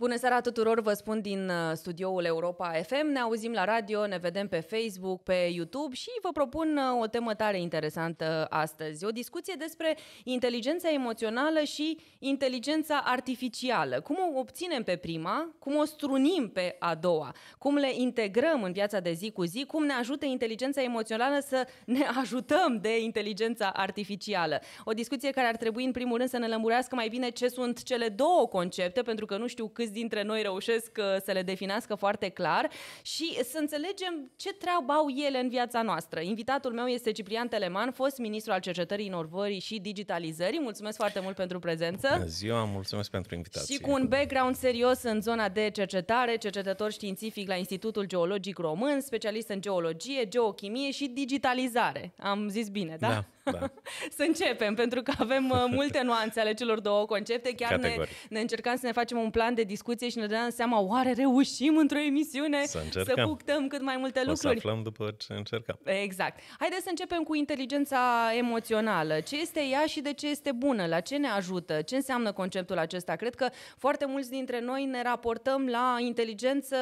Bună seara tuturor, vă spun din uh, studioul Europa FM. Ne auzim la radio, ne vedem pe Facebook, pe YouTube și vă propun uh, o temă tare interesantă uh, astăzi. O discuție despre inteligența emoțională și inteligența artificială. Cum o obținem pe prima, cum o strunim pe a doua, cum le integrăm în viața de zi cu zi, cum ne ajută inteligența emoțională să ne ajutăm de inteligența artificială. O discuție care ar trebui în primul rând să ne lămurească mai bine ce sunt cele două concepte, pentru că nu știu câți mulți dintre noi reușesc uh, să le definească foarte clar și să înțelegem ce treabă au ele în viața noastră. Invitatul meu este Ciprian Teleman, fost ministru al cercetării, inovării și digitalizării. Mulțumesc foarte mult pentru prezență. Bună ziua, mulțumesc pentru invitație. Și cu un background serios în zona de cercetare, cercetător științific la Institutul Geologic Român, specialist în geologie, geochimie și digitalizare. Am zis bine, da? Da. Da. să începem, pentru că avem uh, multe nuanțe ale celor două concepte. Chiar ne, ne încercam să ne facem un plan de discuție și ne dăm seama oare reușim într-o emisiune să, să punctăm cât mai multe lucruri. O să aflăm după ce încercăm. Exact. Haideți să începem cu inteligența emoțională. Ce este ea și de ce este bună? La ce ne ajută? Ce înseamnă conceptul acesta? Cred că foarte mulți dintre noi ne raportăm la inteligență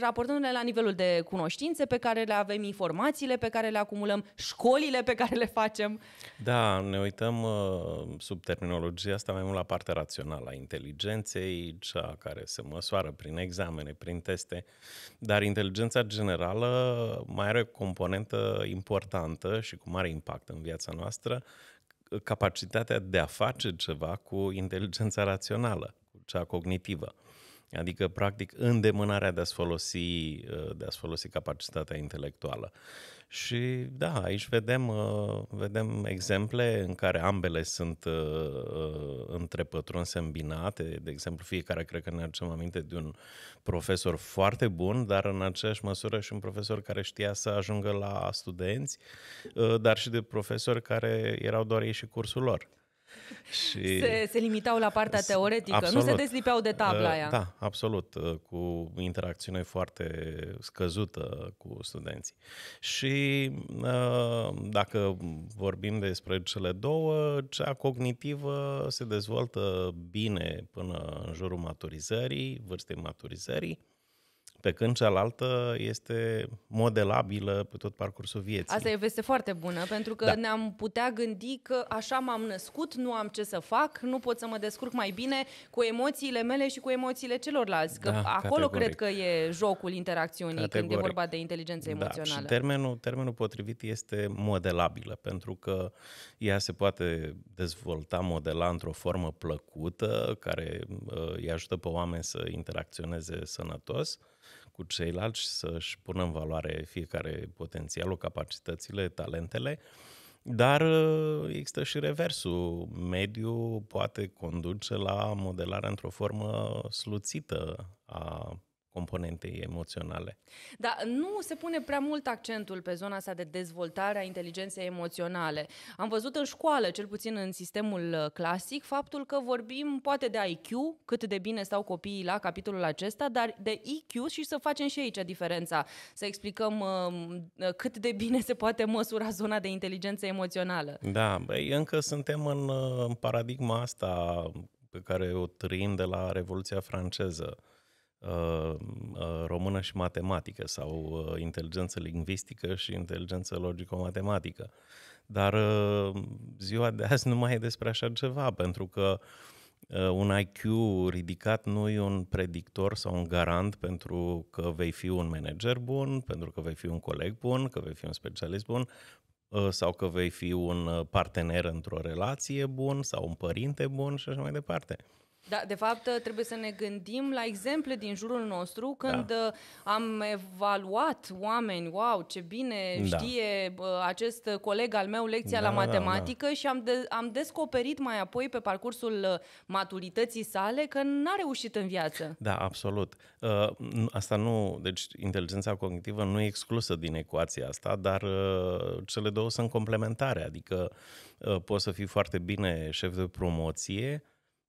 raportându-ne la nivelul de cunoștințe pe care le avem, informațiile pe care le acumulăm, școlile pe care le facem facem. Da, ne uităm uh, sub terminologia asta mai mult la partea rațională a inteligenței, cea care se măsoară prin examene, prin teste, dar inteligența generală mai are o componentă importantă și cu mare impact în viața noastră, capacitatea de a face ceva cu inteligența rațională, cu cea cognitivă. Adică, practic, îndemânarea de a-ți folosi, uh, de a folosi capacitatea intelectuală. Și da, aici vedem, uh, vedem exemple în care ambele sunt uh, uh, întrepătrunse, îmbinate. De exemplu, fiecare cred că ne aducem aminte de un profesor foarte bun, dar în aceeași măsură și un profesor care știa să ajungă la studenți, dar și de profesori care erau doar ei și cursul lor. Și... Se, se limitau la partea teoretică, absolut. nu se deslipeau de tabla uh, aia. Da, absolut, uh, cu interacțiune foarte scăzută cu studenții. Și uh, dacă vorbim despre cele două, cea cognitivă se dezvoltă bine până în jurul maturizării, vârstei maturizării, pe când cealaltă este modelabilă pe tot parcursul vieții. Asta e o veste foarte bună, pentru că da. ne-am putea gândi că așa m-am născut, nu am ce să fac, nu pot să mă descurc mai bine cu emoțiile mele și cu emoțiile celorlalți. Că da, acolo categoric. cred că e jocul interacțiunii categoric. când e vorba de inteligență da, emoțională. Și termenul, termenul potrivit este modelabilă, pentru că ea se poate dezvolta, modela într-o formă plăcută, care uh, îi ajută pe oameni să interacționeze sănătos, cu ceilalți, să-și pună în valoare fiecare potențialul, capacitățile, talentele, dar uh, există și reversul. Mediul poate conduce la modelarea într-o formă sluțită a componentei emoționale. Da, nu se pune prea mult accentul pe zona asta de dezvoltare a inteligenței emoționale. Am văzut în școală, cel puțin în sistemul uh, clasic, faptul că vorbim poate de IQ, cât de bine stau copiii la capitolul acesta, dar de IQ și să facem și aici diferența, să explicăm uh, uh, cât de bine se poate măsura zona de inteligență emoțională. Da, băi, încă suntem în, în paradigma asta pe care o trăim de la Revoluția franceză. Uh, uh, română și matematică sau uh, inteligență lingvistică și inteligență logico-matematică. Dar ziua de azi nu mai e despre așa ceva, pentru că un IQ ridicat nu e un predictor sau un garant pentru că vei fi un manager bun, pentru că vei fi un coleg bun, că vei fi un specialist bun sau că vei fi un partener într-o relație bun sau un părinte bun și așa mai departe. Da, de fapt, trebuie să ne gândim la exemple din jurul nostru când da. Uh, am evaluat oameni, wow, ce bine da. știe uh, acest coleg al meu lecția da, la matematică da, da. și am, de- am descoperit mai apoi pe parcursul uh, maturității sale că n-a reușit în viață. Da, absolut. Asta nu, deci inteligența cognitivă nu e exclusă din ecuația asta, dar cele două sunt complementare, adică poți să fii foarte bine șef de promoție,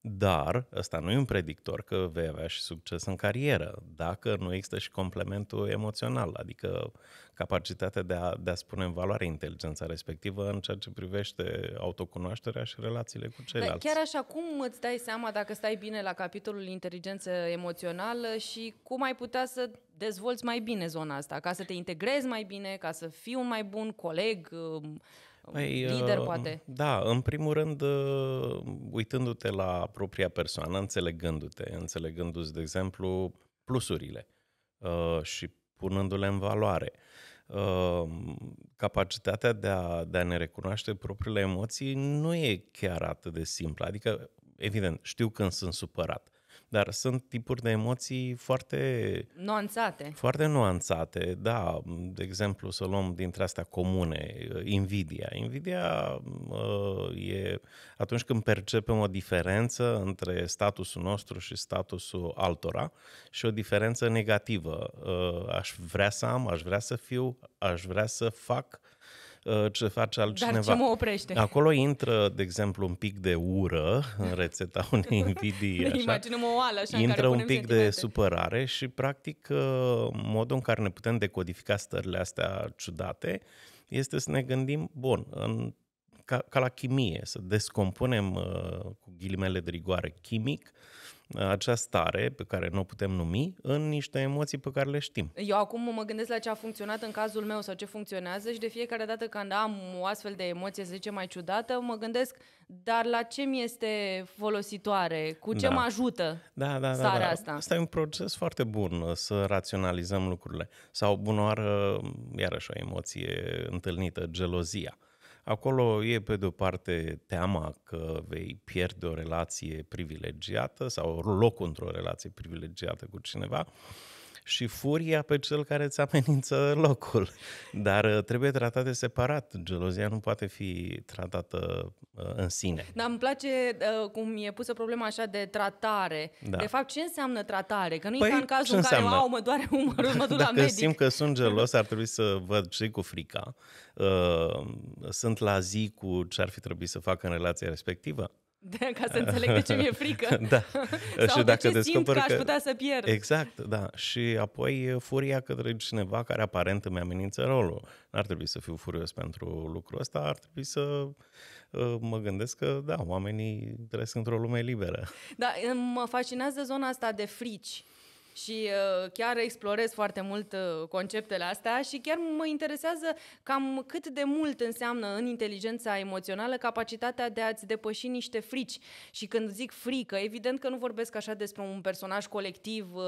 dar ăsta nu e un predictor că vei avea și succes în carieră, dacă nu există și complementul emoțional, adică capacitatea de a, de a spune în valoare inteligența respectivă în ceea ce privește autocunoașterea și relațiile cu ceilalți. Dar chiar așa, cum îți dai seama dacă stai bine la capitolul inteligență emoțională și cum ai putea să dezvolți mai bine zona asta, ca să te integrezi mai bine, ca să fii un mai bun coleg, Păi, păi uh, lider, poate. Da, în primul rând, uh, uitându-te la propria persoană, înțelegându-te, înțelegându-ți, de exemplu, plusurile uh, și punându-le în valoare. Capacitatea de a, de a ne recunoaște propriile emoții nu e chiar atât de simplă. Adică, evident, știu când sunt supărat, dar sunt tipuri de emoții foarte... Nuanțate. Foarte nuanțate, da. De exemplu, să luăm dintre astea comune, uh, invidia. Invidia uh, e atunci când percepem o diferență între statusul nostru și statusul altora și o diferență negativă. Uh, aș vrea să am, aș vrea să fiu, aș vrea să fac, uh, Uh, ce face altcineva. Dar ce mă oprește? Acolo intră, de exemplu, un pic de ură în rețeta unei invidii. Așa. Imaginăm o oală așa Intră în care un pic sentimente. de supărare și, practic, uh, modul în care ne putem decodifica stările astea ciudate este să ne gândim, bun, în ca, ca la chimie, să descompunem uh, cu ghilimele de rigoare chimic acea stare pe care nu o putem numi în niște emoții pe care le știm. Eu acum mă gândesc la ce a funcționat în cazul meu sau ce funcționează și de fiecare dată când am o astfel de emoție, să zicem, mai ciudată, mă gândesc, dar la ce mi este folositoare? Cu ce da. mă ajută da, da, starea da, da. asta? Asta e un proces foarte bun, uh, să raționalizăm lucrurile. Sau bunoară, iarăși o emoție întâlnită, gelozia Acolo e, pe de-o parte, teama că vei pierde o relație privilegiată sau locul într-o relație privilegiată cu cineva, și furia pe cel care îți amenință locul. Dar uh, trebuie tratate separat. Gelozia nu poate fi tratată uh, în sine. Dar îmi place uh, cum e pusă problema așa de tratare. Da. De fapt, ce înseamnă tratare? Că nu păi, e ca păi, în cazul în care, au, mă doare umărul, mă duc la medic. simt că sunt gelos, ar trebui să văd și cu frica. Uh, sunt la zi cu ce ar fi trebuit să fac în relația respectivă? De, ca să înțeleg de ce mi-e frică. da. Sau și de dacă ce simt că, că aș putea să pierd. Exact, da. Și apoi furia către cineva care aparent îmi amenință rolul. N-ar trebui să fiu furios pentru lucrul ăsta, ar trebui să ă, mă gândesc că, da, oamenii trăiesc într-o lume liberă. Da, mă fascinează zona asta de frici și uh, chiar explorez foarte mult uh, conceptele astea și chiar mă interesează cam cât de mult înseamnă în inteligența emoțională capacitatea de a-ți depăși niște frici. Și când zic frică, evident că nu vorbesc așa despre un personaj colectiv uh,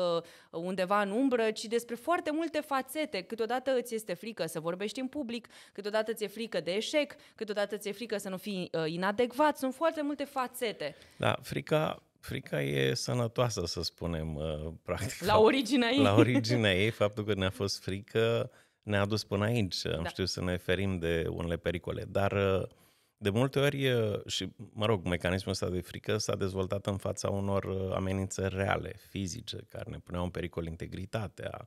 undeva în umbră, ci despre foarte multe fațete. Câteodată îți este frică să vorbești în public, câteodată ți-e frică de eșec, câteodată ți-e frică să nu fii uh, inadecvat. Sunt foarte multe fațete. Da, frica frica e sănătoasă, să spunem, uh, practic. La originea ei. La originea ei, faptul că ne-a fost frică ne-a dus până aici. Da. Am știut să ne ferim de unele pericole, dar uh, de multe ori, uh, și mă rog, mecanismul ăsta de frică s-a dezvoltat în fața unor amenințări reale, fizice, care ne puneau în pericol integritatea,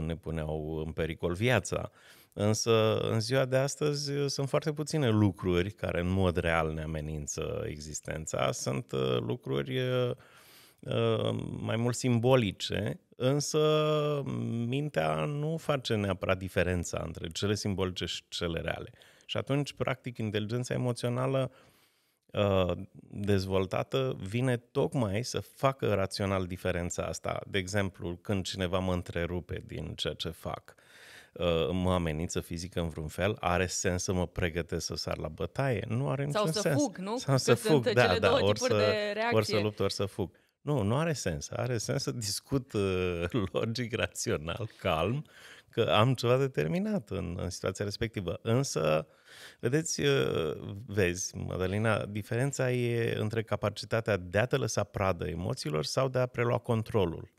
ne puneau în pericol viața. Însă, în ziua de astăzi, uh, sunt foarte puține lucruri care în mod real ne amenință existența. Sunt uh, lucruri uh, mai mult simbolice, însă mintea nu face neapărat diferența între cele simbolice și cele reale. Și atunci, practic, inteligența emoțională dezvoltată vine tocmai să facă rațional diferența asta. De exemplu, când cineva mă întrerupe din ceea ce fac – Uh, mă amenință fizică în vreun fel, are sens să mă pregătesc să sar la bătaie? Nu are niciun sens. Sau să sens. fug, nu? Sau să fug, fug, da, da, două ori să, de ori să lupt, ori să fug. Nu, nu are sens. Are sens să discut uh, logic, rațional, calm, că am ceva determinat în, în situația respectivă. Însă, vedeți, uh, vezi, Madalina, diferența e între capacitatea de a te lăsa pradă emoțiilor sau de a prelua controlul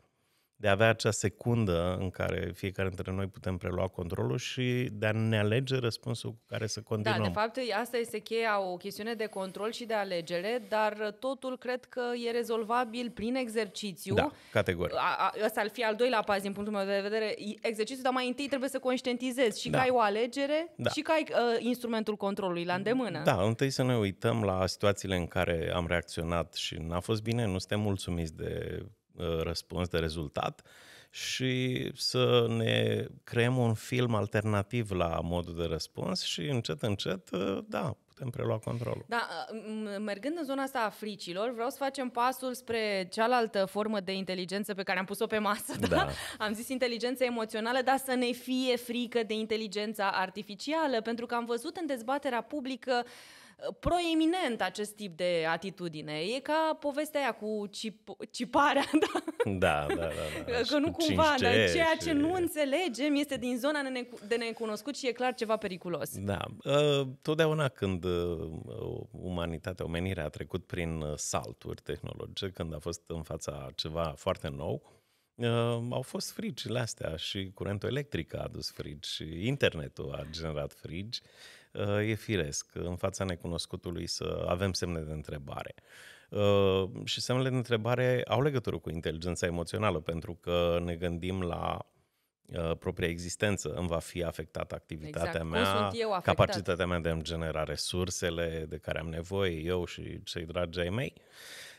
de a avea acea secundă în care fiecare dintre noi putem prelua controlul și de a ne alege răspunsul cu care să continuăm. Da, de fapt, asta este cheia, o chestiune de control și de alegere, dar totul cred că e rezolvabil prin exercițiu. Da, categoric. ăsta ar fi al doilea pas din punctul meu de vedere. Exercițiu, dar mai întâi trebuie să conștientizezi și da. că ai o alegere da. și că ai uh, instrumentul controlului la îndemână. Da, întâi să ne uităm la situațiile în care am reacționat și n-a fost bine, nu suntem mulțumiți de Uh, răspuns, de rezultat și să ne creăm un film alternativ la modul de răspuns și încet, încet, uh, da, putem prelua controlul. Da, uh, mergând în zona asta a fricilor, vreau să facem pasul spre cealaltă formă de inteligență pe care am pus-o pe masă, da? da? Am zis inteligență emoțională, dar să ne fie frică de inteligența artificială, pentru că am văzut în dezbaterea publică uh, proeminent acest tip de atitudine. E ca povestea aia cu cip- ciparea, da? Da, da, da. da. Că nu cumva, dar ceea ce și... nu înțelegem este din zona de necunoscut și e clar ceva periculos. Da. Ă, totdeauna când ă, umanitatea, omenirea a trecut prin ă, salturi tehnologice, când a fost în fața ceva foarte nou, Uh, au fost frigile astea și curentul electric a adus frigi și internetul a generat frigi. Uh, Uh, e firesc în fața necunoscutului să avem semne de întrebare. Uh, și semnele de întrebare au legătură cu inteligența emoțională, pentru că ne gândim la uh, propria existență îmi va fi afectată activitatea exact. mea, afectat? capacitatea mea de a-mi genera resursele de care am nevoie eu și cei dragi ai mei. Uh,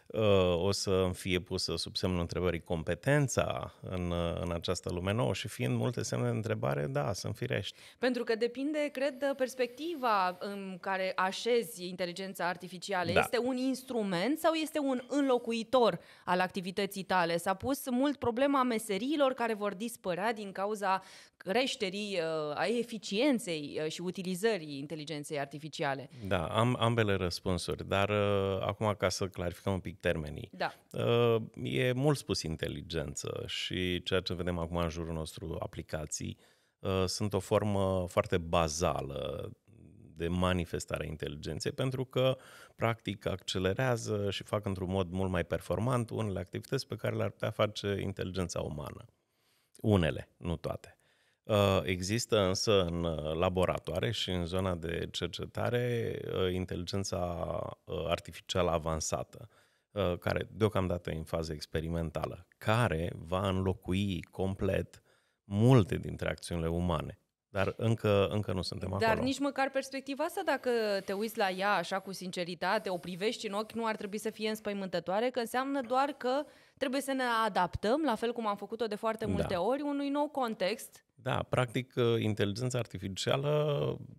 Uh, o să îmi fie pusă sub semnul întrebării competența în, uh, în această lume nouă și fiind multe semne de întrebare, da, sunt firești. Pentru că depinde, cred, perspectiva în care așezi inteligența artificială. Da. Este un instrument sau este un înlocuitor al activității tale? S-a pus mult problema meserilor care vor dispărea din cauza creșterii uh, a eficienței uh, și utilizării inteligenței artificiale. Da, am ambele răspunsuri, dar uh, acum ca să clarificăm un pic termenii. Da. E mult spus inteligență și ceea ce vedem acum în jurul nostru, aplicații, sunt o formă foarte bazală de manifestare a inteligenței, pentru că, practic, accelerează și fac într-un mod mult mai performant unele activități pe care le-ar putea face inteligența umană. Unele, nu toate. Uh, există însă în uh, laboratoare și în zona de cercetare uh, inteligența artificială avansată, care deocamdată e în fază experimentală, care va înlocui complet multe dintre acțiunile umane. Dar încă, încă nu suntem Dar acolo. Dar nici măcar perspectiva asta, dacă te uiți la ea așa cu sinceritate, o privești în ochi, nu ar trebui să fie înspăimântătoare, că înseamnă doar că uh, trebuie să ne adaptăm, la fel cum am făcut-o de foarte da. multe da. ori, unui nou context. Da, practic, uh, inteligența artificială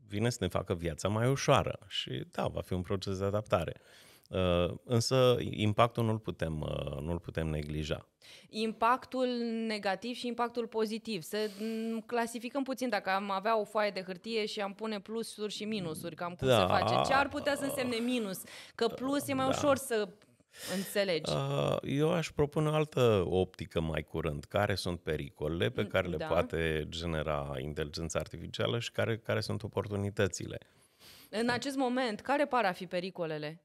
vine să ne facă viața mai ușoară și, da, va fi un proces de adaptare. Uh, însă impactul nu-l putem, uh, nu-l putem neglija. Impactul negativ și impactul pozitiv. Să mm, clasificăm puțin, dacă am avea o foaie de hârtie și am pune plusuri și minusuri, cam cum da. se face. Ce ar putea să însemne minus? Că plus e mai da. ușor să Înțelegi. Uh, eu aș propune o altă optică mai curând. Care sunt pericolele pe care le da. poate genera inteligența artificială și care, care sunt oportunitățile? În acest moment, care par a fi pericolele?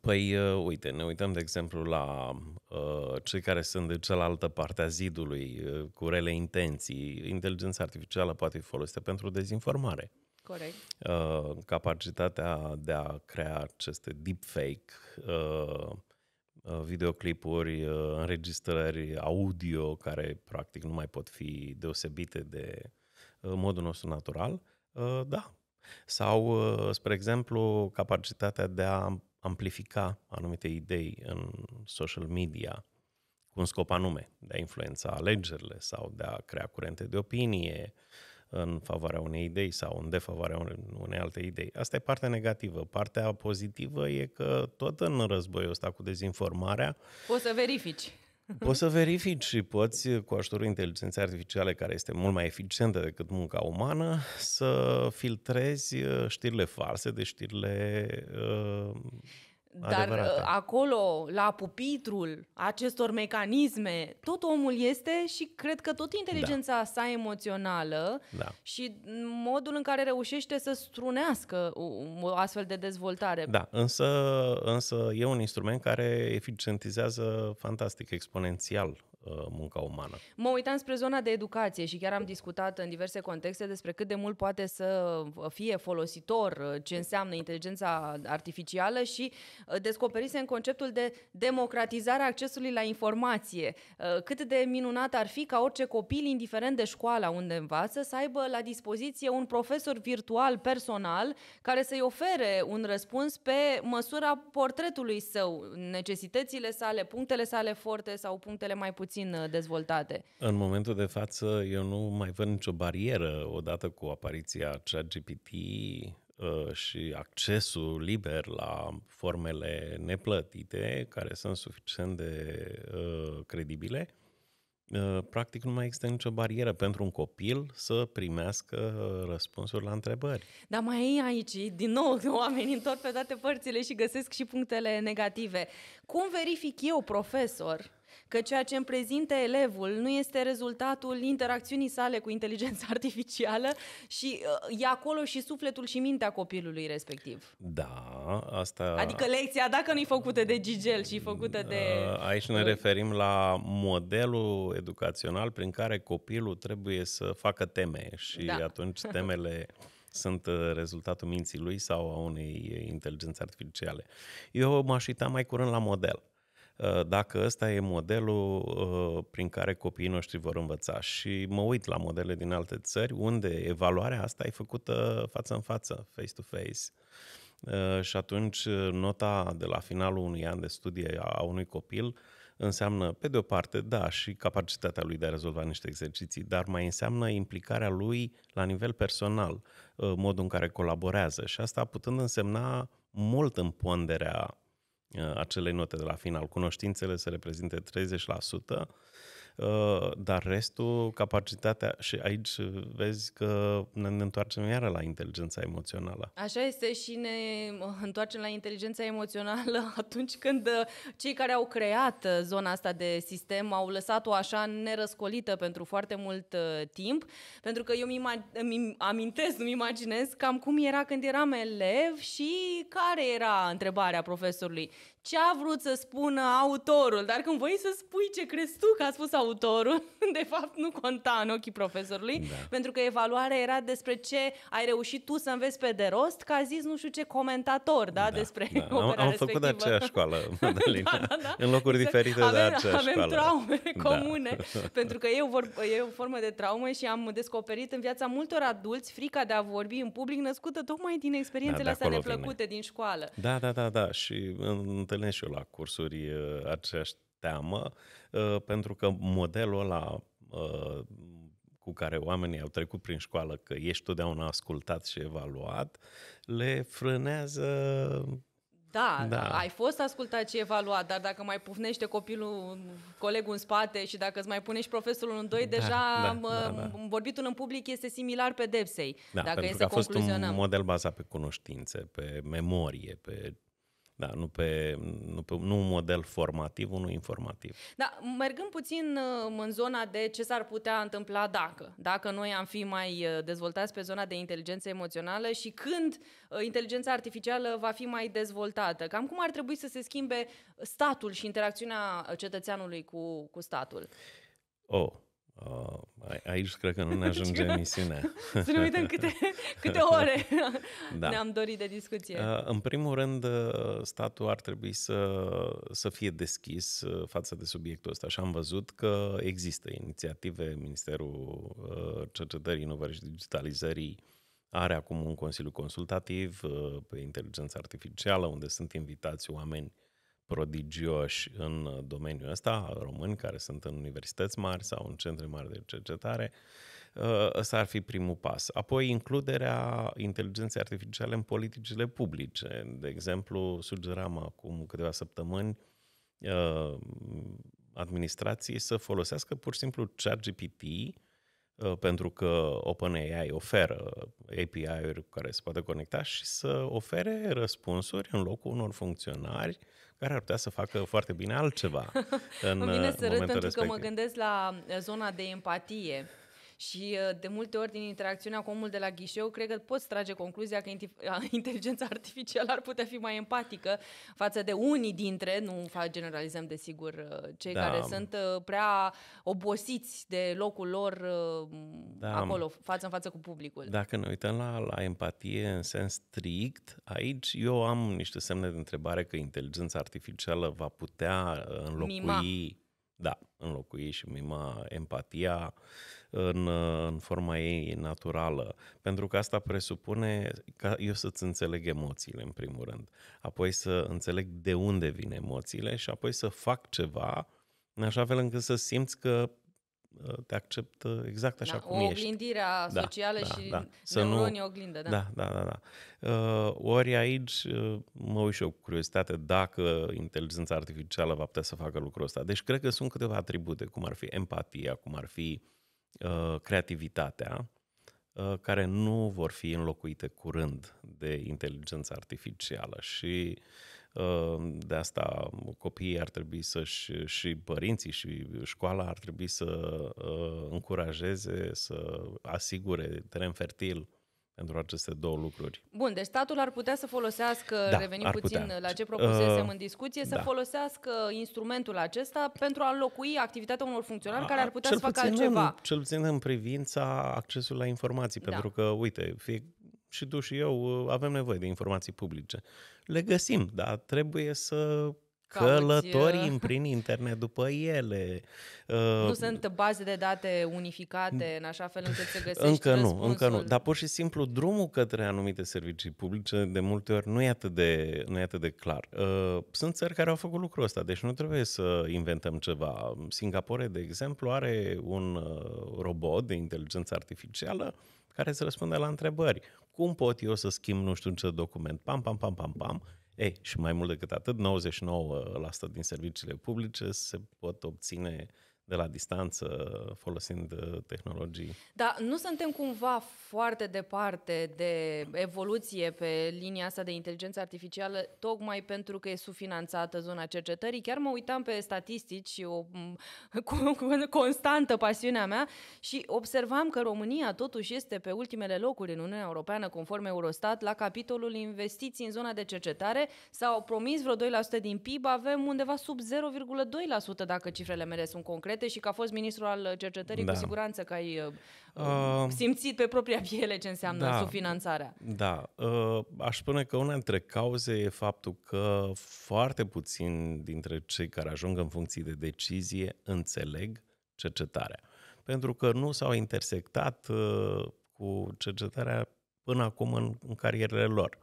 Păi, uh, uite, ne uităm, de exemplu, la uh, cei care sunt de cealaltă parte a zidului, uh, cu rele intenții. Inteligența artificială poate fi folosită pentru dezinformare. Corect. Uh, capacitatea de a crea aceste deepfake uh, Uh, videoclipuri, uh, înregistrări audio care practic nu mai pot fi deosebite de uh, modul nostru natural, da. Sau, spre exemplu, capacitatea de a amplifica anumite idei în social media cu un scop anume, de a influența alegerile sau de a crea curente de opinie, uh, în favoarea unei idei sau în defavoarea unei alte idei. Asta e partea negativă. Partea pozitivă e că tot în războiul ăsta cu dezinformarea... Poți să verifici. Poți să verifici și poți, cu ajutorul inteligenței artificiale, care este mult mai eficientă decât munca umană, să filtrezi uh, știrile false de știrile uh, dar Adevărat, uh, acolo, la pupitrul acestor mecanisme, tot omul este și cred că tot inteligența da. sa emoțională da. și modul în care reușește să strunească o astfel de dezvoltare. Da, însă, însă e un instrument care eficientizează fantastic, exponențial Uh, munca umană. Mă uitam spre zona de educație și chiar am discutat în diverse contexte despre cât de mult poate să uh, fie folositor uh, ce înseamnă inteligența artificială și descoperisem conceptul de democratizarea accesului la informație. Cât de minunat ar fi ca orice copil, indiferent de școala unde învață, să aibă la dispoziție un profesor virtual personal care să-i ofere un răspuns pe măsura portretului său, necesitățile sale, punctele sale forte sau punctele mai puțin puțin uh, dezvoltate. În momentul de față, eu nu mai văd nicio barieră odată cu apariția ChatGPT uh, și accesul liber la formele neplătite, care sunt suficient de uh, credibile, practic nu mai există nicio barieră pentru un copil să primească răspunsuri la întrebări. Dar mai e aici, din nou, oamenii întorc pe toate părțile și găsesc și punctele negative. Cum verific eu, profesor, că ceea ce îmi prezintă elevul nu este rezultatul interacțiunii sale cu inteligența artificială și uh, e acolo și sufletul și mintea copilului respectiv. Da, asta... Adică lecția, dacă nu-i făcută de Gigel și făcută de... Uh, aici ne uh, referim la modelul educațional prin care copilul trebuie să facă teme și da. atunci temele sunt rezultatul minții lui sau a unei inteligențe artificiale. Eu m-aș uita mai curând la model. Uh, dacă ăsta e modelul uh, prin care copiii noștri vor învăța. Și mă uit la modele din alte țări unde evaluarea asta e făcută față în față, face-to-face. Uh, și atunci nota de la finalul unui an de studie a unui copil înseamnă, pe de o parte, da, și capacitatea lui de a rezolva niște exerciții, dar mai înseamnă implicarea lui la nivel personal, modul în care colaborează și asta putând însemna mult în ponderea acelei note de la final. Cunoștințele se reprezinte 30%, Uh, dar restul, capacitatea, și aici vezi că ne, ne întoarcem iară la inteligența emoțională. Așa este și ne întoarcem la inteligența emoțională atunci când uh, cei care au creat uh, zona asta de sistem au lăsat-o așa nerăscolită pentru foarte mult timp, pentru că eu îmi, imag- îmi amintesc, îmi imaginez cam cum era când eram elev și care era întrebarea profesorului ce a vrut să spună autorul, dar când voi să spui ce crezi tu că a spus autorul, de fapt nu conta în ochii profesorului, da. pentru că evaluarea era despre ce ai reușit tu să înveți pe de rost, că a zis nu știu ce comentator, da, da despre da. opera Am, am respectivă. făcut aceeași școală, Madalina, da, da, da. în locuri exact. diferite, avem, de aceeași Avem școală. traume da. comune, da. pentru că e o, vor, e o formă de traumă și am descoperit în viața multor adulți frica de a vorbi în public născută tocmai din da, experiențele da, astea neplăcute vine. din școală. Da, da, da, da, și în întâlnesc și eu la cursuri uh, aceeași teamă, uh, pentru că modelul ăla uh, cu care oamenii au trecut prin școală, că ești totdeauna ascultat și evaluat, le frânează da, da, ai fost ascultat și evaluat, dar dacă mai pufnește copilul, colegul în spate și dacă îți mai pune și profesorul în doi, da, deja da, da, da. vorbitul în public este similar pedepsei. Da, dacă pentru e că a fost un model bazat pe cunoștințe, pe memorie, pe da, nu pe, nu pe nu un model formativ, unul informativ. Da, mergând puțin uh, în zona de ce s-ar putea întâmpla dacă, dacă noi am fi mai uh, dezvoltați pe zona de inteligență emoțională și când uh, inteligența artificială va fi mai dezvoltată, cam cum ar trebui să se schimbe statul și interacțiunea cetățeanului cu, cu statul? Oh, Uh, aici cred că nu ne ajunge emisiunea. Să ne uităm câte, câte ore da. ne-am dorit de discuție. Uh, în primul rând, uh, statul ar trebui să, să fie deschis față de subiectul ăsta și am văzut că există inițiative. Ministerul Cercetării, Inovării și Digitalizării are acum un consiliu consultativ pe inteligență artificială unde sunt invitați oameni prodigioși în domeniul ăsta, români care sunt în universități mari sau în centre mari de cercetare, ăsta uh, ar fi primul pas. Apoi includerea inteligenței artificiale în politicile publice. De exemplu, sugeram acum câteva săptămâni uh, administrației să folosească pur și simplu ChatGPT uh, pentru că OpenAI oferă API-uri cu care se poate conecta și să ofere răspunsuri în locul unor funcționari uh, care ar putea să facă foarte bine altceva. În Îmi vine uh, să râd pentru respectiv. că mă gândesc la uh, zona de empatie și uh, de multe ori din interacțiunea cu omul de la ghișeu, cred că poți trage concluzia că inteligența artificială ar putea fi mai empatică față de unii dintre, nu generalizăm desigur, uh, cei da. care sunt uh, prea obosiți de locul lor da. acolo, față în față cu publicul. Dacă ne uităm la, la empatie în sens strict, aici eu am niște semne de întrebare că inteligența artificială va putea înlocui... Mima. Da, înlocui și mima empatia în, uh, în forma ei naturală, pentru că asta presupune ca eu să-ți înțeleg emoțiile, în primul rând, apoi să înțeleg de unde vin emoțiile și apoi să fac ceva în așa fel încât să simți că uh, te accept exact așa da, cum o ești. O oglindirea da, socială da, și da. Să nu... oglindă, da. Da, da, da. da. Uh, ori aici uh, mă uit și eu cu curiozitate dacă inteligența artificială va putea să facă lucrul ăsta. Deci cred că sunt câteva atribute, cum ar fi empatia, cum ar fi uh, Uh, creativitatea, uh, care nu vor fi înlocuite curând de inteligența artificială și uh, de asta copiii ar trebui să-și și părinții și școala ar trebui să încurajeze, să asigure teren fertil pentru aceste două lucruri. Bun, deci statul ar putea să folosească, da, revenim puțin putea. la ce propusesem uh, în discuție, să da. folosească instrumentul acesta pentru a înlocui activitatea unor funcționari a, care ar putea să facă altceva. În, cel puțin în privința accesului la informații, da. pentru că, uite, fie și tu și eu uh, avem nevoie de informații publice. Le găsim, dar trebuie să Uh, Călătorim prin internet după ele. Uh, nu sunt baze de date unificate în așa fel încât să găsești Încă nu, răspunsul. încă nu. Dar pur și simplu drumul către anumite servicii publice de multe ori nu e atât de, nu e atât de clar. Uh, sunt țări care au făcut lucrul ăsta, deci nu trebuie să inventăm ceva. Singapore, de exemplu, are un robot de inteligență artificială care să răspunde la întrebări. Cum pot eu să schimb nu știu ce document? Pam, pam, pam, pam, pam ei, și mai mult decât atât, 99% din serviciile publice se pot obține uh, de la distanță, folosind uh, tehnologii. Da, nu suntem cumva foarte departe de evoluție pe linia asta de inteligență artificială, tocmai pentru că e subfinanțată zona cercetării. Chiar mă uitam pe statistici, o constantă pasiunea mea, și observam că România totuși este pe ultimele locuri în Uniunea Europeană, conform Eurostat, la capitolul investiții în zona de cercetare. S-au promis vreo 2% din PIB, avem undeva sub 0,2% dacă cifrele mele sunt concrete concrete și că a fost ministrul al uh, cercetării, da. cu siguranță că ai uh, um, uh, simțit pe propria piele ce înseamnă da, subfinanțarea. Da, uh, aș spune că una dintre cauze e faptul că foarte puțin dintre cei care ajung în funcții de decizie înțeleg cercetarea. Pentru că nu s-au intersectat uh, cu cercetarea până acum în, în carierele lor.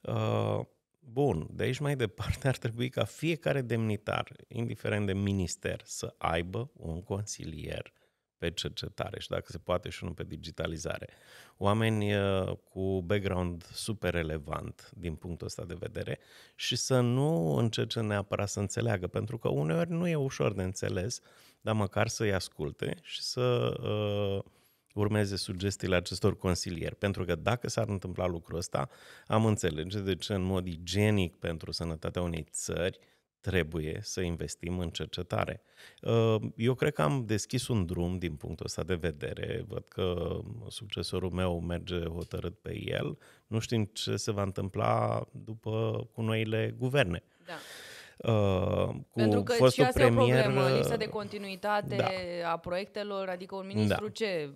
Uh, Bun, de aici mai departe ar trebui ca fiecare demnitar, indiferent de minister, să aibă un consilier pe cercetare și dacă se poate și unul pe digitalizare. Oameni uh, cu background super relevant din punctul ăsta de vedere și să nu încerce neapărat să înțeleagă, pentru că uneori nu e ușor de înțeles, dar măcar să-i asculte și să uh, urmeze sugestiile acestor consilieri. Pentru că dacă s-ar întâmpla lucrul ăsta, am înțelege de ce în mod igienic pentru sănătatea unei țări trebuie să investim în cercetare. Uh, eu cred că am deschis un drum din punctul ăsta de vedere. Văd că succesorul meu merge hotărât pe el. Nu știm ce se va întâmpla după cu noile guverne. Da. Uh, cu Pentru că fostul și asta premier... e o problemă, uh, lipsa de continuitate da. a proiectelor, adică un ministru da. ce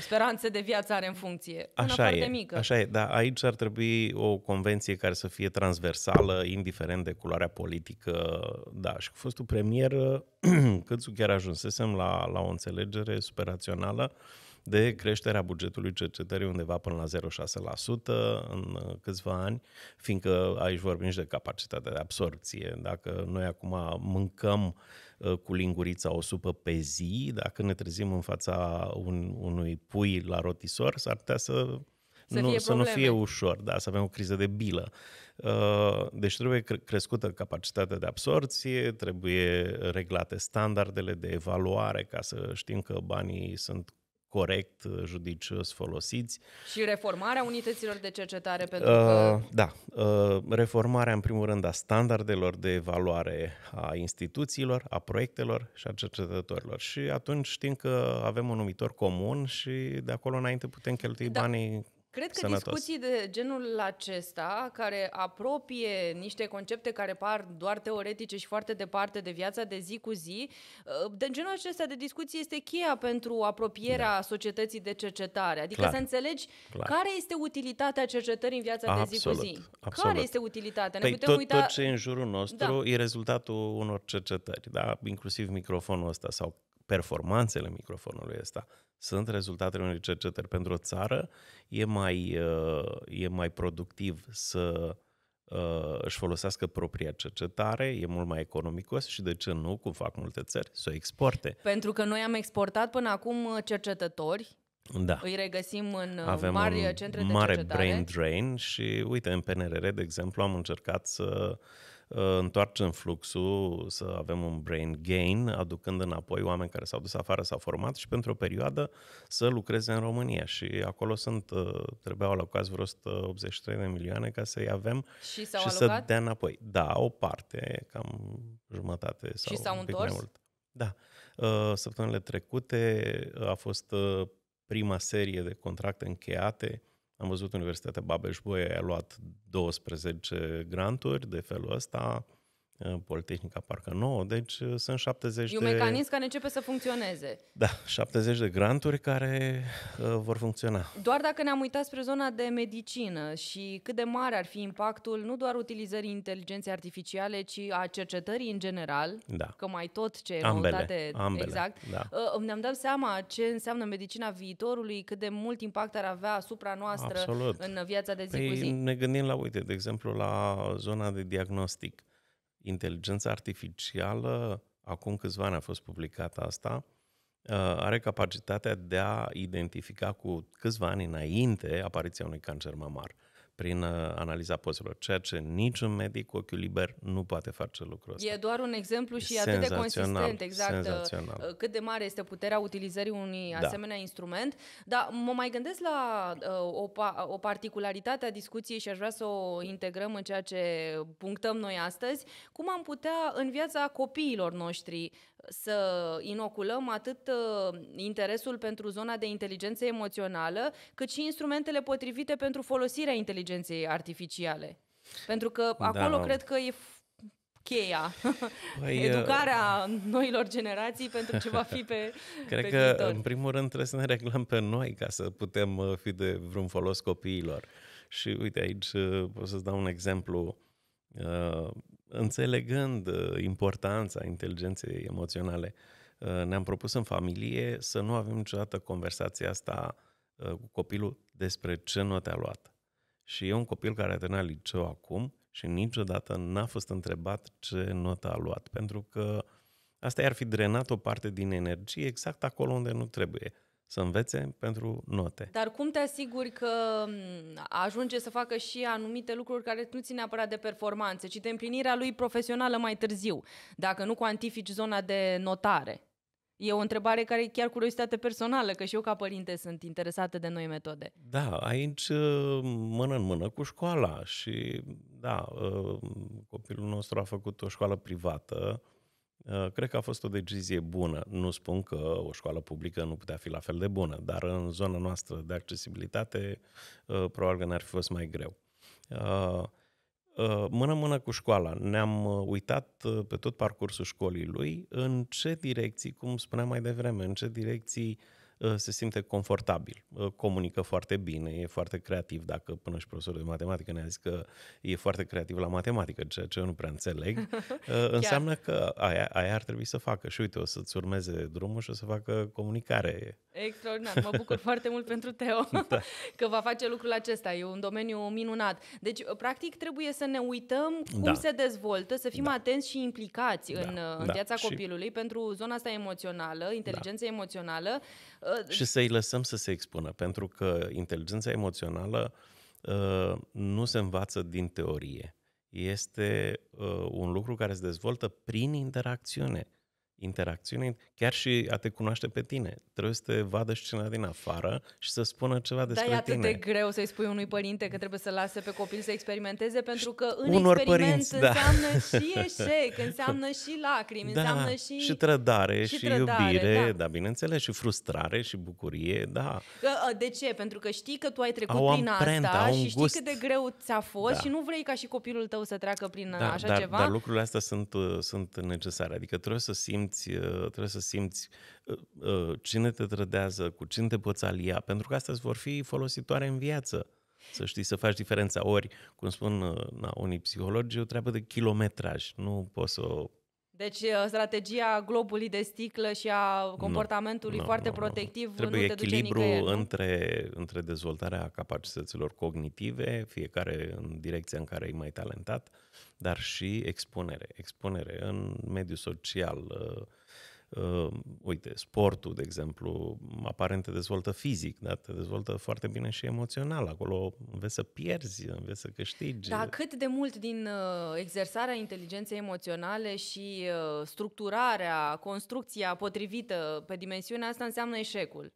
speranțe de viață are în funcție? Una așa e, mică. așa e, dar aici ar trebui o convenție care să fie transversală, indiferent de culoarea politică, da, și cu fostul premier, câțu chiar ajunsesem la, la o înțelegere superațională, de creșterea bugetului cercetării undeva până la 0,6% în uh, câțiva ani, fiindcă aici vorbim și de capacitatea de absorpție. Dacă noi acum mâncăm uh, cu lingurița o supă pe zi, dacă ne trezim în fața un, unui pui la rotisor, s-ar putea să să, nu, să nu fie ușor, da, să avem o criză de bilă. Uh, deci trebuie crescută capacitatea de absorție, trebuie reglate standardele de evaluare ca să știm că banii sunt corect uh, judicios folosiți. Și reformarea unităților de cercetare pentru uh, că... da, uh, reformarea în primul rând a standardelor de evaluare a instituțiilor, a proiectelor și a cercetătorilor. Și atunci știm că avem un numitor comun și de acolo înainte putem cheltui da. banii Cred că sănătos. discuții de genul acesta, care apropie niște concepte care par doar teoretice și foarte departe de viața de zi cu zi, uh, de genul acesta de discuții este cheia pentru apropierea da. societății de cercetare. Adică Clar. să înțelegi Clar. care este utilitatea cercetării în viața absolut, de zi cu zi. Absolut. Care este utilitatea? Ne păi putem tot, uita... tot ce e în jurul nostru da. e rezultatul unor cercetări, da? inclusiv microfonul ăsta sau performanțele microfonului ăsta sunt rezultatele unei cercetări pentru o țară, e mai, uh, e mai productiv să uh, își folosească propria cercetare, e mult mai economicos și de ce nu, cum fac multe țări, să o exporte. Pentru că noi am exportat până acum uh, cercetători, da. îi regăsim în Avem mari centre de mare cercetare. mare brain drain și uite, în PNRR, de exemplu, am încercat să uh, Uh, întoarcem fluxul, să avem un brain gain, aducând înapoi oameni care s-au dus afară, s-au format și pentru o perioadă să lucreze în România. Și acolo sunt, uh, trebuiau la caz vreo 183 de milioane ca să-i avem și, și să dea înapoi. Da, o parte, cam jumătate sau și s-au un pic întors? mai mult. Da. Uh, săptămânile trecute a fost prima serie de contracte încheiate am văzut Universitatea Babeș-Bolyai a luat 12 granturi de felul ăsta, Politehnica parcă nouă, deci uh, sunt 70 de... E un de... mecanism care începe să funcționeze. Da, 70 de granturi care uh, vor funcționa. Doar dacă ne-am uitat spre zona de medicină și cât de mare ar fi impactul nu doar utilizării inteligenței artificiale, ci a cercetării în general, da. că mai tot ce e ambele, ambele, exact, da. Uh, ne-am dat seama ce înseamnă medicina viitorului, cât de mult impact ar avea asupra noastră Absolut. în viața de zi păi cu zi. Ne gândim la, uite, de exemplu, la zona de diagnostic inteligența artificială, acum câțiva ani a fost publicată asta, uh, are capacitatea de a identifica cu câțiva ani înainte apariția unui cancer mamar. Uh, prin uh, analiza pozelor, ceea ce niciun medic cu ochiul liber nu poate face lucrul ăsta. E doar un exemplu și atât de consistent, exact, uh, uh, cât de mare este puterea utilizării unui da. asemenea instrument, dar mă mai gândesc la uh, o, o particularitate a discuției și aș vrea să o integrăm în ceea ce punctăm noi astăzi, cum am putea în viața copiilor noștri să inoculăm atât ă, interesul pentru zona de inteligență emoțională, cât și instrumentele potrivite pentru folosirea inteligenței artificiale. Pentru că da, acolo da. cred că e cheia, păi, ă, educarea uh... noilor generații pentru ce va fi pe Cred pe că, viitor. în primul rând, trebuie să ne reglăm pe noi ca să putem ă, fi de vreun folos copiilor. Și uite, aici pot să-ți dau un exemplu înțelegând uh, importanța inteligenței emoționale, uh, ne-am propus în familie să nu avem niciodată conversația asta uh, cu copilul despre ce note a luat. Și e un copil care a terminat liceu acum și niciodată n-a fost întrebat ce notă a luat, pentru că asta i-ar fi drenat o parte din energie exact acolo unde nu trebuie să învețe pentru note. Dar cum te asiguri că ajunge să facă și anumite lucruri care nu țin neapărat de performanțe, ci de împlinirea lui profesională mai târziu, dacă nu cuantifici zona de notare? E o întrebare care e chiar curiozitate personală, că și eu ca părinte sunt interesată de noi metode. Da, aici uh, mână în mână cu școala și da, uh, copilul nostru a făcut o școală privată, Uh, cred că a fost o decizie bună. Nu spun că o școală publică nu putea fi la fel de bună, dar în zona noastră de accesibilitate uh, probabil că n ar fi fost mai greu. Uh, mână-mână cu școala, ne-am uitat pe tot parcursul școlii lui în ce direcții, cum spuneam mai devreme, în ce direcții uh, Uh, se simte confortabil, uh, comunică foarte bine, e foarte creativ, dacă până și profesorul de matematică ne-a zis că e foarte creativ la matematică, ceea ce eu nu prea înțeleg, uh, înseamnă că aia, aia ar trebui să facă. Și uite, o să-ți urmeze drumul și o să facă comunicare. Extraordinar, mă bucur foarte mult pentru Teo da. că va face lucrul acesta, e un domeniu minunat. Deci, practic, trebuie să ne uităm cum da. se dezvoltă, să fim da. atenți și implicați da. în, da. viața copilului și... pentru zona asta emoțională, inteligența da. emoțională, Uh, Și să-i lăsăm să se expună, pentru că inteligența emoțională uh, nu se învață din teorie. Este uh, un lucru care se dezvoltă prin interacțiune interacțiune, chiar și a te cunoaște pe tine. Trebuie să te vadă și cineva din afară și să spună ceva despre tine. Da, e atât tine. de greu să-i spui unui părinte că trebuie să lase pe copil să experimenteze, pentru că în Unor experiment părinți, da. înseamnă da. și eșec, înseamnă și lacrimi, da, înseamnă și... și trădare, și, și trădare, iubire, da. da, bineînțeles, și frustrare, și bucurie, da. Ă, de ce? Pentru că știi că tu ai trecut au prin amprent, asta și știi cât de greu ți-a fost da. și nu vrei ca și copilul tău să treacă prin da, așa dar, ceva. Dar lucrurile astea sunt, ă, sunt necesare, adică trebuie să simți simți, uh, trebuie să simți uh, uh, cine te trădează, cu cine te poți alia, pentru că astea vor fi folositoare în viață. Să știi să faci diferența. Ori, cum spun na, unii psihologi, e o treabă de kilometraj. Nu poți să o deci uh, strategia globului de sticlă și a comportamentului nu, foarte nu, protectiv Trebuie nu te duce echilibru nicăieri, între, între dezvoltarea capacităților cognitive, fiecare în direcția în care e mai talentat, dar și expunere. Expunere în mediul social, uh, uh, uite, sportul, de exemplu, aparent te dezvoltă fizic, dar te dezvoltă foarte bine și emoțional. Acolo înveți să pierzi, înveți să câștigi. Da, cât de mult din uh, exersarea inteligenței emoționale și uh, structurarea, construcția potrivită pe dimensiunea asta înseamnă eșecul.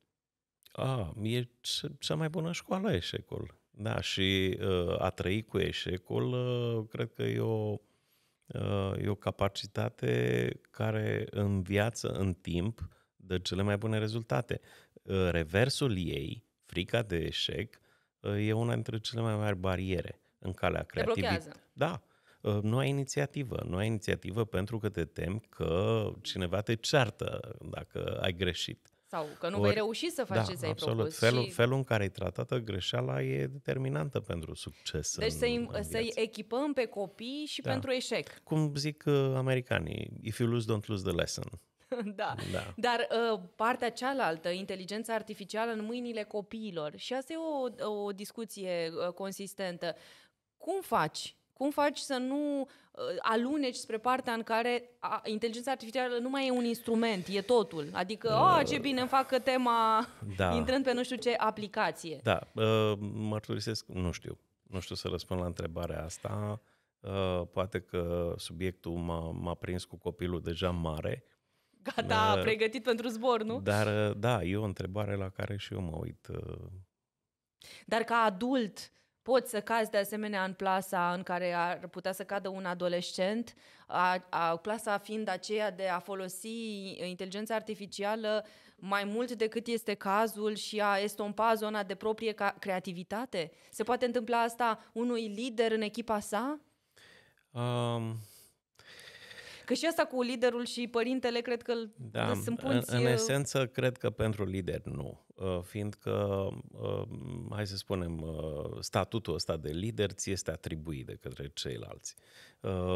A, ah, e cea mai bună școală eșecul. Da, și uh, a trăi cu eșecul, uh, cred că e o Uh, e o capacitate care în viață, în timp, dă cele mai bune rezultate. Uh, reversul ei, frica de eșec, uh, e una dintre cele mai mari bariere în calea creativității. Da. Nu ai inițiativă. Nu ai inițiativă pentru că te temi că cineva te ceartă dacă ai greșit. Sau că nu Ori, vei reuși să faci da, ce ți-ai absolut. propus. Felul, și... felul în care e tratată greșeala e determinantă pentru succes. Deci în, să-i, în să-i echipăm pe copii și da. pentru eșec. Cum zic uh, americanii, if you lose, don't lose the lesson. da. da. Dar uh, partea cealaltă, inteligența artificială în mâinile copiilor, și asta e o, o discuție uh, consistentă. Cum faci cum faci să nu uh, aluneci spre partea în care a, inteligența artificială nu mai e un instrument, e totul? Adică, uh, oh, ce bine îmi facă tema da. intrând pe nu știu ce aplicație. Da, uh, mărturisesc, nu știu. Nu știu să răspund la întrebarea asta. Uh, poate că subiectul m-a, m-a prins cu copilul deja mare. Gata, uh, pregătit pentru zbor, nu? Dar, uh, da, e o întrebare la care și eu mă uit. Uh. Dar ca adult, uh, poți să cazi de asemenea în plasa în care ar putea să cadă un adolescent, a, a, plasa fiind aceea de a folosi inteligența artificială mai mult decât este cazul și a estompa zona de proprie ca- creativitate? Se poate întâmpla asta unui lider în echipa sa? Um... Că și asta cu liderul și părintele, cred că da, sunt punți... În, în uh, esență, cred că pentru lider nu. Uh, fiindcă, uh, hai să spunem, statutul ăsta de lider ți este atribuit de către ceilalți.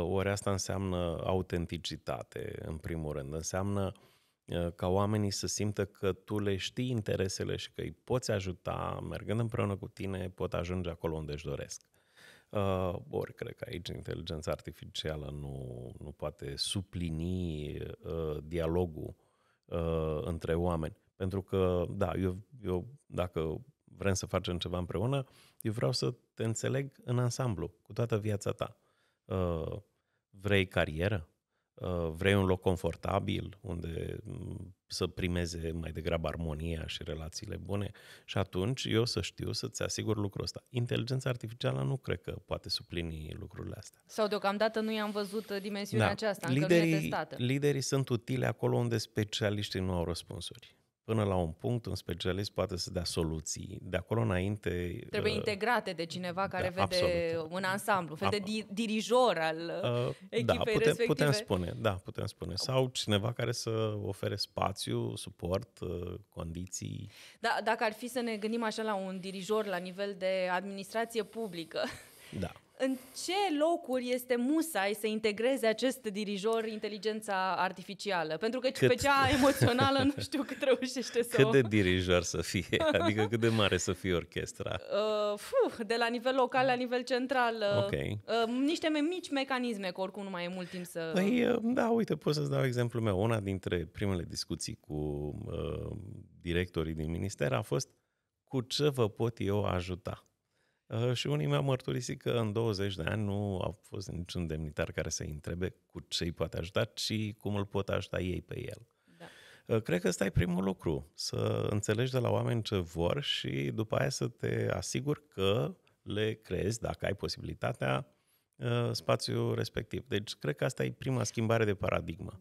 Ori asta înseamnă autenticitate, în primul rând. Înseamnă ca oamenii să simtă că tu le știi interesele și că îi poți ajuta, mergând împreună cu tine, pot ajunge acolo unde își doresc. Uh, ori cred că aici inteligența artificială nu, nu poate suplini uh, dialogul uh, între oameni. Pentru că, da, eu, eu dacă vrem să facem ceva împreună, eu vreau să te înțeleg în ansamblu, cu toată viața ta. Uh, vrei carieră? Uh, vrei un loc confortabil unde mm, să primeze mai degrabă armonia și relațiile bune și atunci eu să știu să-ți asigur lucrul ăsta. Inteligența artificială nu cred că poate suplini lucrurile astea. Sau deocamdată nu i-am văzut dimensiunea da. aceasta, liderii, încă nu e testată. Liderii sunt utile acolo unde specialiștii nu au răspunsuri până la un punct un specialist poate să dea soluții. De acolo înainte... Trebuie uh, integrate de cineva care da, vede absolut. un ansamblu, fel de di- dirijor al uh, uh da, echipei da, putem, respective. putem spune, da, putem spune. Sau cineva care să ofere spațiu, suport, uh, condiții. Da, dacă ar fi să ne gândim așa la un dirijor la nivel de administrație publică, Da. În ce locuri este musai să integreze acest dirijor inteligența artificială? Pentru că cât... pe cea emoțională nu știu cât reușește să Cât de dirijor să fie? Adică cât de mare să fie orchestra? Uh, fuh, de la nivel local la nivel central. Uh, okay. Uh, niște mici mecanisme, că oricum nu mai e mult timp să... Păi, uh, da, uite, pot să-ți dau exemplu meu. Una dintre primele discuții cu uh, directorii din minister a fost cu ce vă pot eu ajuta? Uh, și unii mi-au mărturisit că în 20 de ani nu a fost niciun demnitar care să-i întrebe cu ce îi poate ajuta, ci cum îl pot ajuta ei pe el. Da. Uh, cred că ăsta e primul lucru, să înțelegi de la oameni ce vor și după aia să te asiguri că le crezi dacă ai posibilitatea, Uh, spațiul respectiv. Deci, cred că asta e prima schimbare de paradigmă.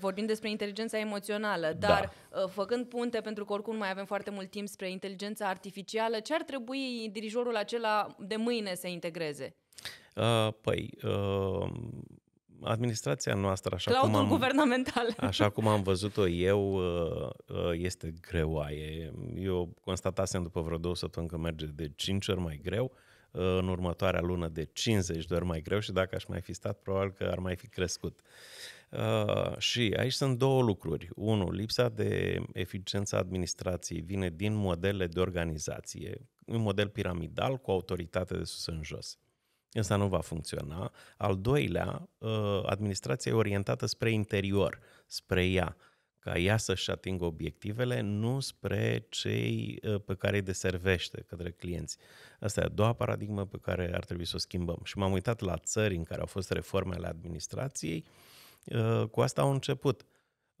Vorbim despre inteligența emoțională, dar da. Uh, făcând punte, pentru că oricum mai avem foarte mult timp spre inteligența artificială, ce ar trebui dirijorul acela de mâine să integreze? Uh, păi, uh, administrația noastră, așa cum am, guvernamental. Așa cum am văzut-o eu, uh, este greoaie. Eu constatasem după vreo două săptămâni că merge de cinci ori mai greu. Uh, în următoarea lună de 50 de ori mai greu și dacă aș mai fi stat, probabil că ar mai fi crescut. Uh, și aici sunt două lucruri. Unu, lipsa de eficiență a administrației vine din modele de organizație, un model piramidal cu autoritate de sus în jos. Însă nu va funcționa. Al doilea, uh, administrația e orientată spre interior, spre ea, ca ea să-și atingă obiectivele, nu spre cei ă, pe care îi deservește către clienți. Asta e a doua paradigmă pe care ar trebui să o schimbăm. Și m-am uitat la țări în care au fost reformele administrației, ă, cu asta au început.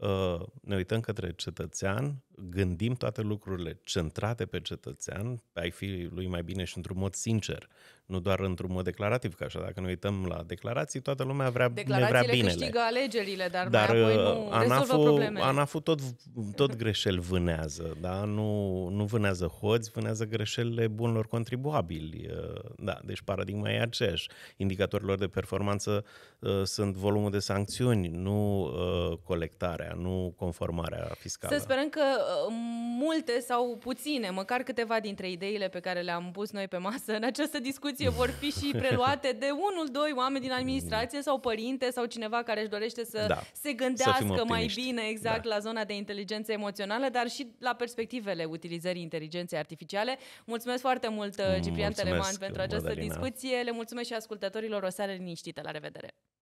Ă, ne uităm către cetățean, gândim toate lucrurile centrate pe cetățean, ai fi lui mai bine și într-un mod sincer, nu doar într-un mod declarativ, că așa dacă ne uităm la declarații, toată lumea vrea, ne vrea binele. câștigă alegerile, dar, dar mai apoi nu ANAF-ul, uh, anaf tot, tot greșel vânează, da? nu, nu vânează hoți, vânează greșelile bunilor contribuabili. Uh, da, deci paradigma e aceeași. Indicatorilor de performanță uh, sunt volumul de sancțiuni, nu colectarea, nu conformarea fiscală. Să sperăm că Uh, multe sau puține, măcar câteva dintre ideile pe care le-am pus noi pe masă în această discuție vor fi și preluate de unul, doi oameni din administrație sau părinte sau cineva care își dorește să da, se gândească să mai bine exact da. la zona de inteligență emoțională, dar și la perspectivele utilizării inteligenței artificiale. Mulțumesc foarte mult, uh, Ciprian Teleman, pentru această Madalina. discuție. Le mulțumesc și ascultătorilor. O seară liniștită. La revedere!